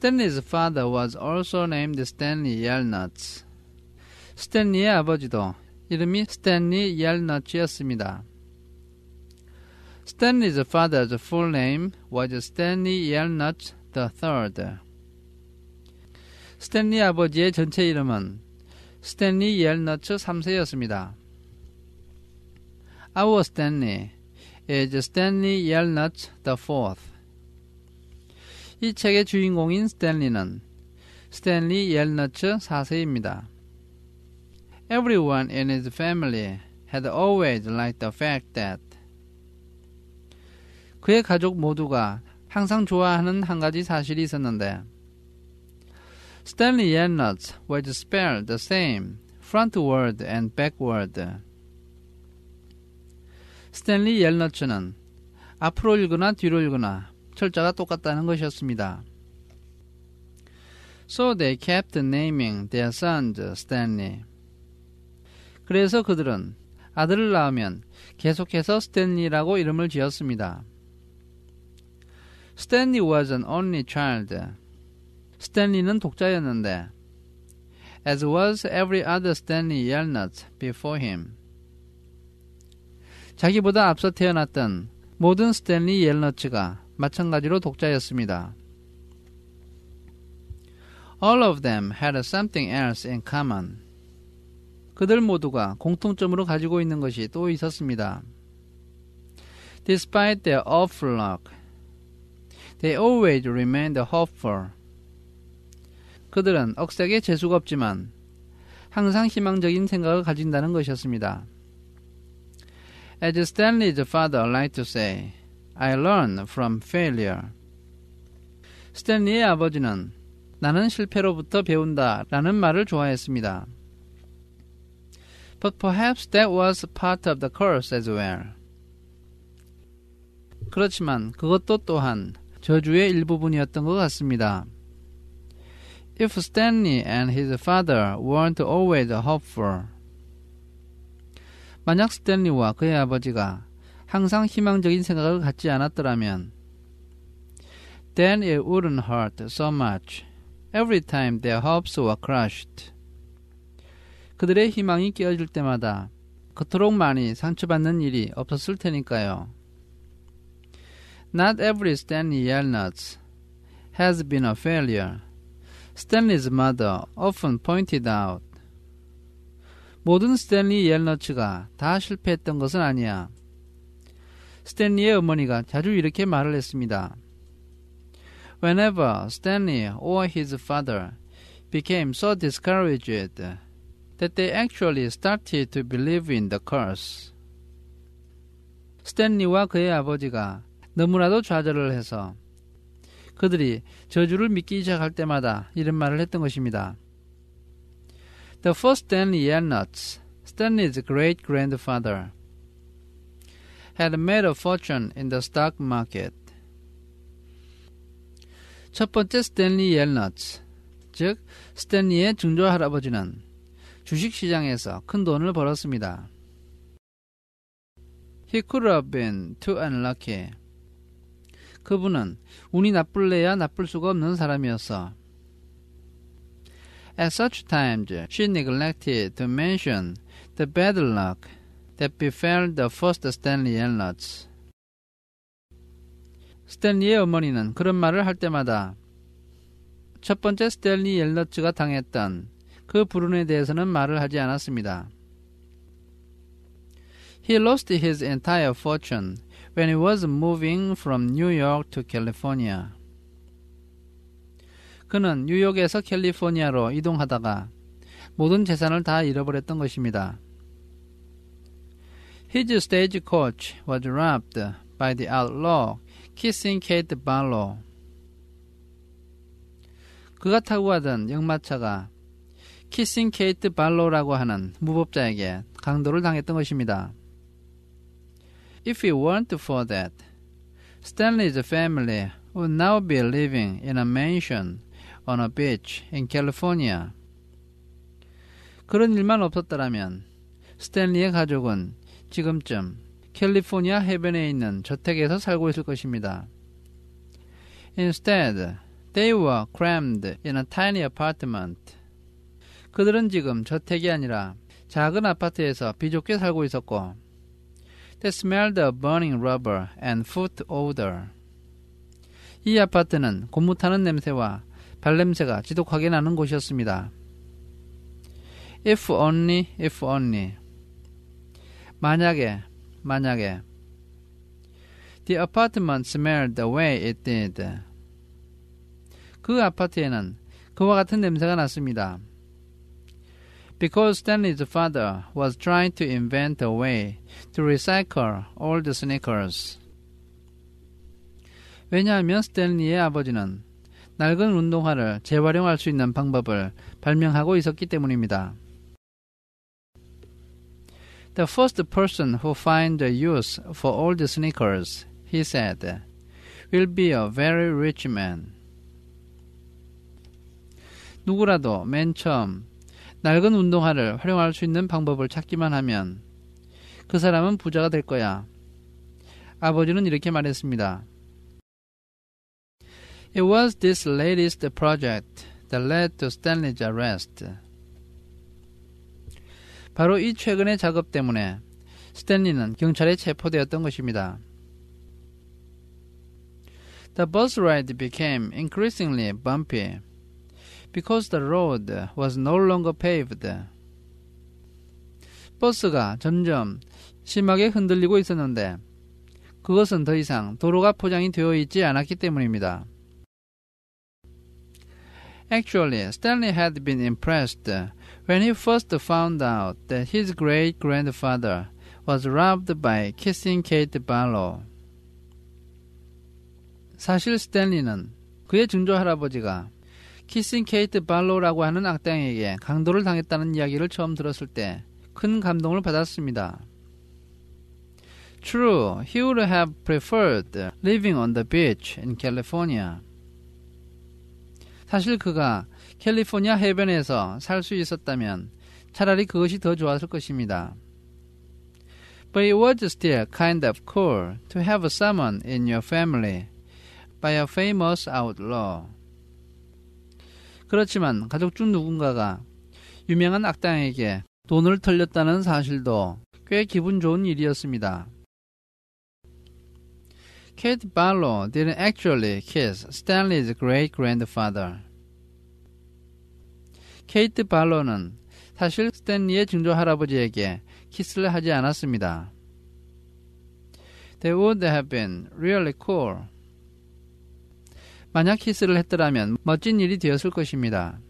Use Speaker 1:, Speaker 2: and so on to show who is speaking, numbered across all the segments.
Speaker 1: 스탠리's father was also named Stanley Yelnuts. 스탠리의 아버지도 이름이 스탠리 옐너츠였습니다. Stanley's father's full name was Stanley Yelnut III. 스탠리 아버지의 전체 이름은 스탠리 옐너츠 3세였습니다. Our Stanley is Stanley Yelnut IV. 이 책의 주인공인 스탠리는 스탠리 옐너츠 4세입니다. Everyone in his family had always liked the fact that 그의 가족 모두가 항상 좋아하는 한 가지 사실이 있었는데 Stanley Yelnats was spelled the same frontward and backward. 스탠리 옐너츠는 앞으로 읽거나 뒤로 읽거나 철자가 똑같다는 것이었습니다. So they kept naming their sons Stanley. 그래서 그들은 아들을 낳으면 계속해서 스탠리라고 이름을 지었습니다. Stanley was an only child. 스탠리는 독자였는데 as was every other Stanley Yelnut before him. 자기보다 앞서 태어났던 모든 스탠리 옐너츠가 마찬가지로 독자였습니다. All of them had something else in common. 그들 모두가 공통점으로 가지고 있는 것이 또 있었습니다. Despite their awful luck, they always remained hopeful. 그들은 억세게 재수가 없지만 항상 희망적인 생각을 가진다는 것이었습니다. As Stanley's father liked to say, I learn from failure. 스탠리의 아버지는 나는 실패로부터 배운다 라는 말을 좋아했습니다. But perhaps that was part of the curse as well. 그렇지만 그것도 또한 저주의 일부분이었던 것 같습니다. If Stanley and his father weren't always hopeful. 만약 스탠리와 그의 아버지가 항상 희망적인 생각을 갖지 않았더라면 then it wouldn't hurt so much every time their hopes were crushed. 그들의 희망이 깨어질 때마다 그토록 많이 상처받는 일이 없었을 테니까요. Not every Stanley Yelnuts has been a failure. Stanley's mother often pointed out. 모든 스탠리 옐너츠가 다 실패했던 것은 아니야. 스탠리의 어머니가 자주 이렇게 말을 했습니다. Whenever Stanley or his father became so discouraged that they actually started to believe in the curse. 스탠리와 그의 아버지가 너무나도 좌절을 해서 그들이 저주를 믿기 시작할 때마다 이런 말을 했던 것입니다. The first Stanley Yelnuts, Stanley's great grandfather, had made a fortune in the stock market. 첫 번째 스탠리 옐너츠, 즉 스탠리의 증조 할아버지는 주식 시장에서 큰 돈을 벌었습니다. He could have been too unlucky. 그분은 운이 나쁠래야 나쁠 수가 없는 사람이었어. At such times, she neglected to mention the bad luck that befell the first Stanley and Lutz. 스탠리의 어머니는 그런 말을 할 때마다 첫 번째 스탠리 옐러츠가 당했던 그 불운에 대해서는 말을 하지 않았습니다. He lost his entire fortune when he was moving from New York to California. 그는 뉴욕에서 캘리포니아로 이동하다가 모든 재산을 다 잃어버렸던 것입니다. His stagecoach was robbed by the outlaw 키싱 케이트 발로. 그가 타고 가던 역마차가 키싱 케이트 발로라고 하는 무법자에게 강도를 당했던 것입니다. If it weren't for that, Stanley's family would now be living in a mansion on a beach in California. 그런 일만 없었더라면 스탠리의 가족은 지금쯤 캘리포니아 해변에 있는 저택에서 살고 있을 것입니다. Instead, they were crammed in a tiny apartment. 그들은 지금 저택이 아니라 작은 아파트에서 비좁게 살고 있었고, they smelled of burning rubber and foot odor. 이 아파트는 고무타는 냄새와 발냄새가 지독하게 나는 곳이었습니다. If only, if only. 만약에 만약에 The apartment smelled the way it did. 그 아파트에는 그와 같은 냄새가 났습니다. Because Stanley's father was trying to invent a way to recycle old sneakers. 왜냐하면 스탠리의 아버지는 낡은 운동화를 재활용할 수 있는 방법을 발명하고 있었기 때문입니다. The first person who finds a use for all the sneakers, he said, will be a very rich man. 누구라도 맨 처음 낡은 운동화를 활용할 수 있는 방법을 찾기만 하면 그 사람은 부자가 될 거야. 아버지는 이렇게 말했습니다. It was this latest project that led to Stanley's arrest. 바로 이 최근의 작업 때문에 스탠리는 경찰에 체포되었던 것입니다. The bus ride became increasingly bumpy because the road was no longer paved. 버스가 점점 심하게 흔들리고 있었는데 그것은 더 이상 도로가 포장이 되어 있지 않았기 때문입니다. Actually, Stanley had been impressed When he first found out that his great grandfather was robbed by kissing Kate Barlow. 사실 스탠리는 그의 증조 할아버지가 키싱 케이트 발로라고 하는 악당에게 강도를 당했다는 이야기를 처음 들었을 때 큰 감동을 받았습니다. True, he would have preferred living on the beach in California. 사실 그가 캘리포니아 해변에서 살 수 있었다면 차라리 그것이 더 좋았을 것입니다. But it was still kind of cool to have someone in your family by a famous outlaw. 그렇지만 가족 중 누군가가 유명한 악당에게 돈을 털렸다는 사실도 꽤 기분 좋은 일이었습니다. Kate Barlow didn't actually kiss Stanley's great grandfather. 케이트 발로는 사실 스탠리의 증조 할아버지에게 키스를 하지 않았습니다. They would have been really cool. 만약 키스를 했더라면 멋진 일이 되었을 것입니다.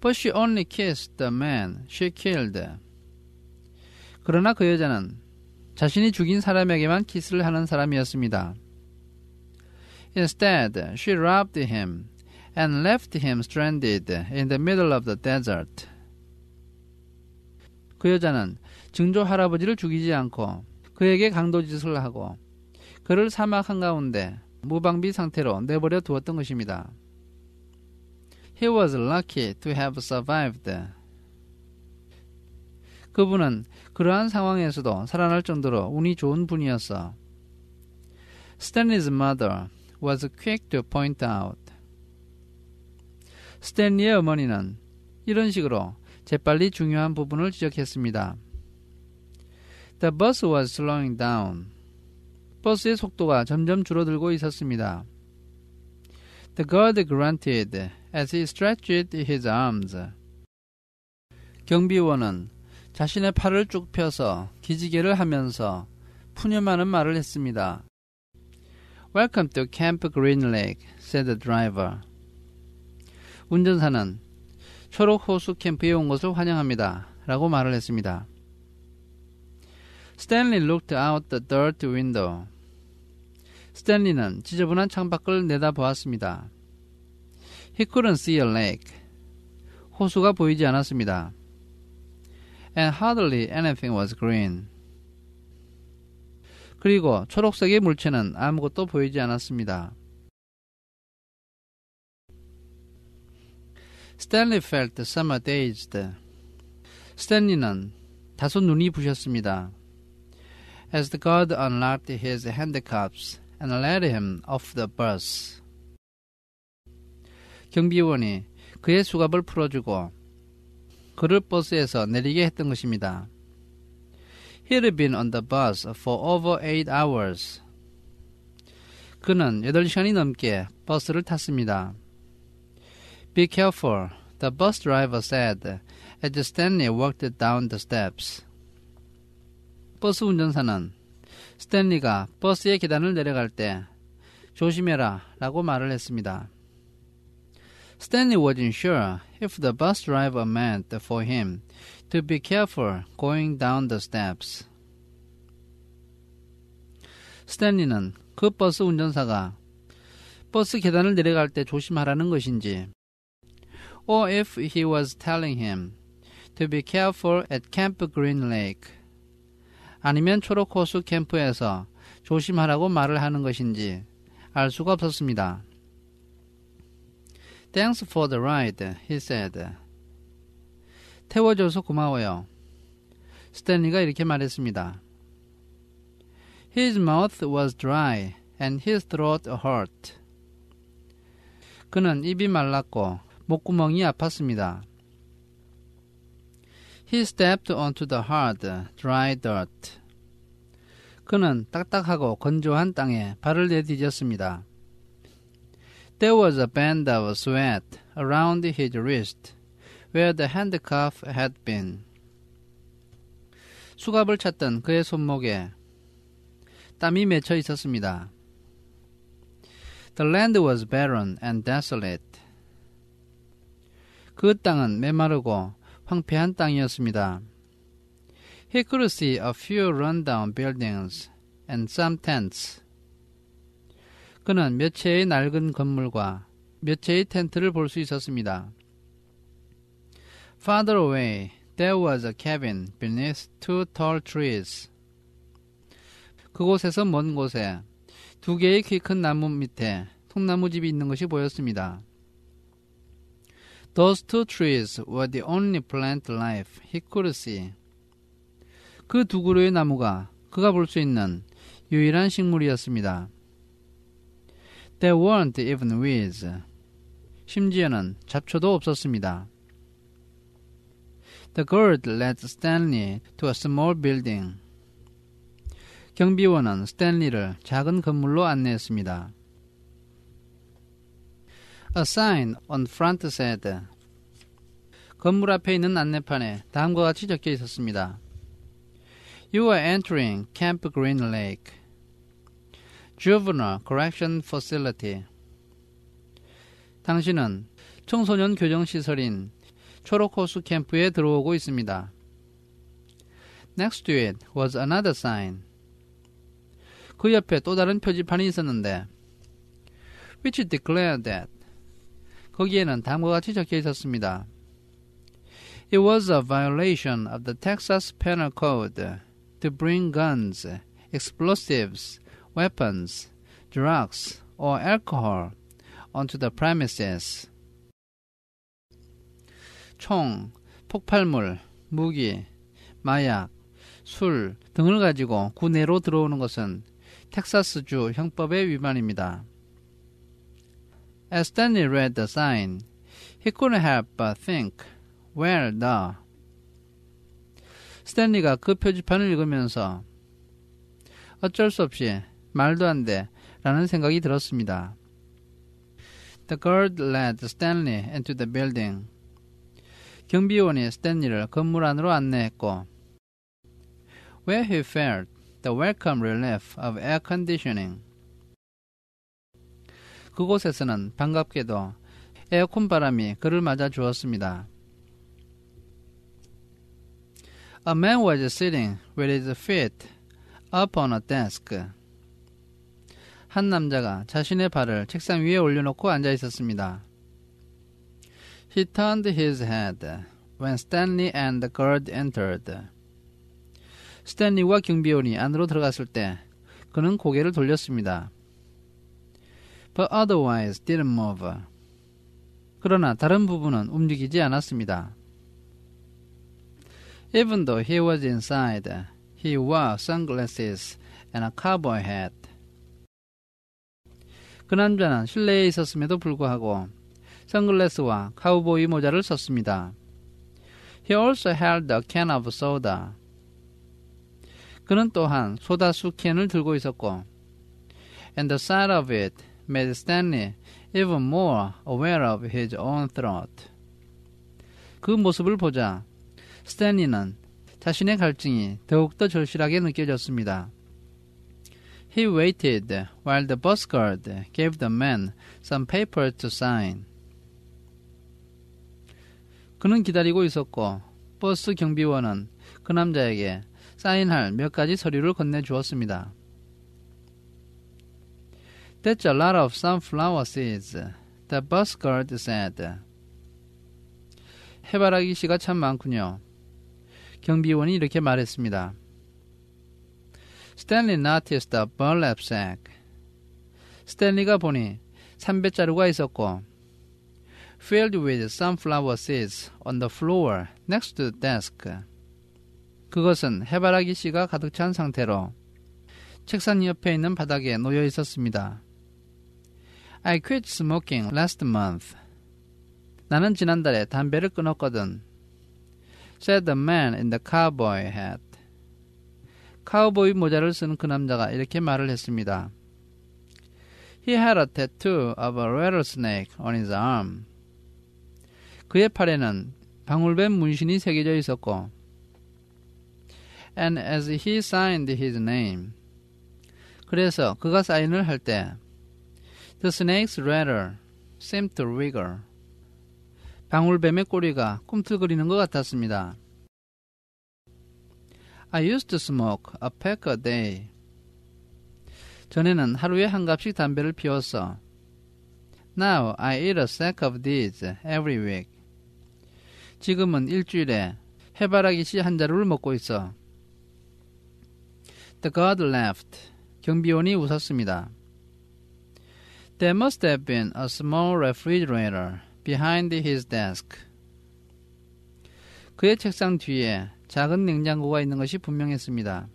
Speaker 1: But she only kissed the man she killed. 그러나 그 여자는 자신이 죽인 사람에게만 키스를 하는 사람이었습니다. Instead, she robbed him and left him stranded in the middle of the desert. 그 여자는 증조 할아버지를 죽이지 않고 그에게 강도 짓을 하고 그를 사막 한가운데 무방비 상태로 내버려 두었던 것입니다. He was lucky to have survived. 그분은 그러한 상황에서도 살아날 정도로 운이 좋은 분이었어. Stanley's mother was quick to point out 스탠리의 어머니는 이런 식으로 재빨리 중요한 부분을 지적했습니다. The bus was slowing down. 버스의 속도가 점점 줄어들고 있었습니다. The guard grunted as he stretched his arms. 경비원은 자신의 팔을 쭉 펴서 기지개를 하면서 푸념하는 말을 했습니다. Welcome to Camp Green Lake, said the driver. 운전사는 초록 호수 캠프에 온 것을 환영합니다. 라고 말을 했습니다. Stanley looked out the dirt window. 스탠리는 지저분한 창밖을 내다보았습니다. He couldn't see a lake. 호수가 보이지 않았습니다. And hardly anything was green. 그리고 초록색의 물체는 아무것도 보이지 않았습니다. 스탠리 felt summer dazed. 스탠리는 다소 눈이 부셨습니다. As the guard unlocked his handcuffs and led him off the bus. 경비원이 그의 수갑을 풀어주고 그를 버스에서 내리게 했던 것입니다. He'd been on the bus for over eight hours. 그는 8시간이 넘게 버스를 탔습니다. Be careful, the bus driver said as Stanley walked down the steps. 버스 운전사는 스탠리가 버스의 계단을 내려갈 때 조심해라 라고 말을 했습니다. Stanley wasn't sure if the bus driver meant for him to be careful going down the steps. 스탠리는 그 버스 운전사가 버스 계단을 내려갈 때 조심하라는 것인지 or if he was telling him to be careful at Camp Green Lake. 아니면 초록 호수 캠프에서 조심하라고 말을 하는 것인지 알 수가 없었습니다. Thanks for the ride, he said. 태워줘서 고마워요. 스탠리가 이렇게 말했습니다. His mouth was dry and his throat hurt. 그는 입이 말랐고 목구멍이 아팠습니다. He stepped onto the hard, dry dirt. 그는 딱딱하고 건조한 땅에 발을 내디뎠습니다. There was a band of sweat around his wrist where the handcuff had been. 수갑을 찾던 그의 손목에 땀이 맺혀 있었습니다. The land was barren and desolate. 그 땅은 메마르고 황폐한 땅이었습니다. He could see a few run-down buildings and some tents. 그는 몇 채의 낡은 건물과 몇 채의 텐트를 볼 수 있었습니다. Farther away, there was a cabin beneath two tall trees. 그곳에서 먼 곳에 두 개의 키 큰 나무 밑에 통나무 집이 있는 것이 보였습니다. Those two trees were the only plant life he could see. 그 두 그루의 나무가 그가 볼 수 있는 유일한 식물이었습니다. There weren't even weeds. 심지어는 잡초도 없었습니다. The guard led Stanley to a small building. 경비원은 스탠리를 작은 건물로 안내했습니다. A sign on front said. 건물 앞에 있는 안내판에 다음과 같이 적혀 있었습니다. You are entering Camp Green Lake. Juvenile Correction Facility. 당신은 청소년 교정 시설인 초록 호수 캠프에 들어오고 있습니다. Next to it was another sign. 그 옆에 또 다른 표지판이 있었는데, which declared that 거기에는 다음과 같이 적혀 있었습니다. It was a violation of the Texas Penal Code to bring guns, explosives, weapons, drugs, or alcohol onto the premises. 총, 폭발물, 무기, 마약, 술 등을 가지고 구내로 들어오는 것은 텍사스주 형법의 위반입니다. As Stanley read the sign, he couldn't help but think, well, the? 스탠리가 그 표지판을 읽으면서 어쩔 수 없이 말도 안 돼. 라는 생각이 들었습니다. The guard led Stanley into the building. 경비원이 스탠리를 건물 안으로 안내했고 where he felt the welcome relief of air conditioning. 그곳에서는 반갑게도 에어컨 바람이 그를 맞아 주었습니다. A man was sitting with his feet upon a desk. 한 남자가 자신의 발을 책상 위에 올려놓고 앉아 있었습니다. He turned his head when Stanley and the girl entered. 스탠리와 경비원이 안으로 들어갔을 때 그는 고개를 돌렸습니다. But otherwise didn't move. 그러나 다른 부분은 움직이지 않았습니다. Even though he was inside, he wore sunglasses and a cowboy hat. 그 남자는 실내에 있었음에도 불구하고 선글라스와 카우보이 모자를 썼습니다. He also held a can of soda. 그는 또한 소다수 캔을 들고 있었고, and the side of it made Stanley even more aware of his own thought. 그 모습을 보자 스탠리는 자신의 갈증이 더욱더 절실하게 느껴졌습니다. He waited while the bus guard gave the man some paper to sign. 그는 기다리고 있었고 버스 경비원은 그 남자에게 사인할 몇 가지 서류를 건네주었습니다. That's a lot of sunflower seeds, the busker said. 해바라기 씨가 참 많군요. 경비원이 이렇게 말했습니다. 스탠리 noticed a burlap sack. 스탠리가 보니 삼배자루가 있었고 filled with sunflower seeds on the floor next to the desk. 그것은 해바라기 씨가 가득 찬 상태로 책상 옆에 있는 바닥에 놓여 있었습니다. I quit smoking last month. 나는 지난달에 담배를 끊었거든. said the man in the cowboy hat. 카우보이 모자를 쓴그 남자가 이렇게 말을 했습니다. He had a tattoo of a rattlesnake on his arm. 그의 팔에는 방울뱀 문신이 새겨져 있었고, and as he signed his name. 그래서 그가 사인을 할 때, The snake's rattle seemed to wriggle. 방울뱀의 꼬리가 꿈틀거리는 것 같았습니다. I used to smoke a pack a day. 전에는 하루에 한 갑씩 담배를 피웠어. Now I eat a sack of these every week. 지금은 일주일에 해바라기 씨한 자루를 먹고 있어. The god laughed. 경비원이 웃었습니다. There must have been a small refrigerator behind his desk. 그의 책상 뒤에 작은 냉장고가 있는 것이 분명했습니다.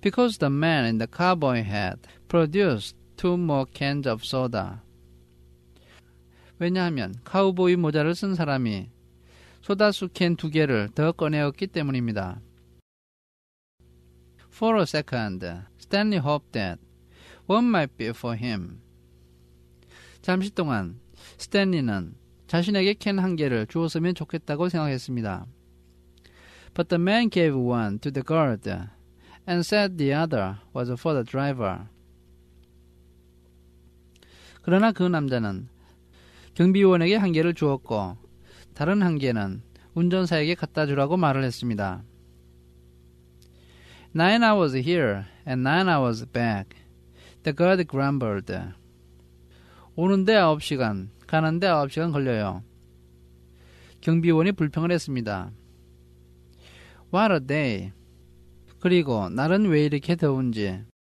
Speaker 1: Because the man in the cowboy hat produced two more cans of soda. 왜냐하면 카우보이 모자를 쓴 사람이 소다수 캔 두 개를 더 꺼내었기 때문입니다. For a second, Stanley hoped that What might be for him? 잠시 동안 스탠리는 자신에게 캔 한 개를 주었으면 좋겠다고 생각했습니다. But the man gave one to the guard and said the other was for the driver. 그러나 그 남자는 경비원에게 한 개를 주었고 다른 한 개는 운전사에게 갖다 주라고 말을 했습니다. Nine hours here and nine hours back. The God grumbled. 오는데 9시간, 가는데 9시간 걸려요. 경비원이 불평을 했습니다. What a day. 그리고 날은 왜 이렇게 더운지.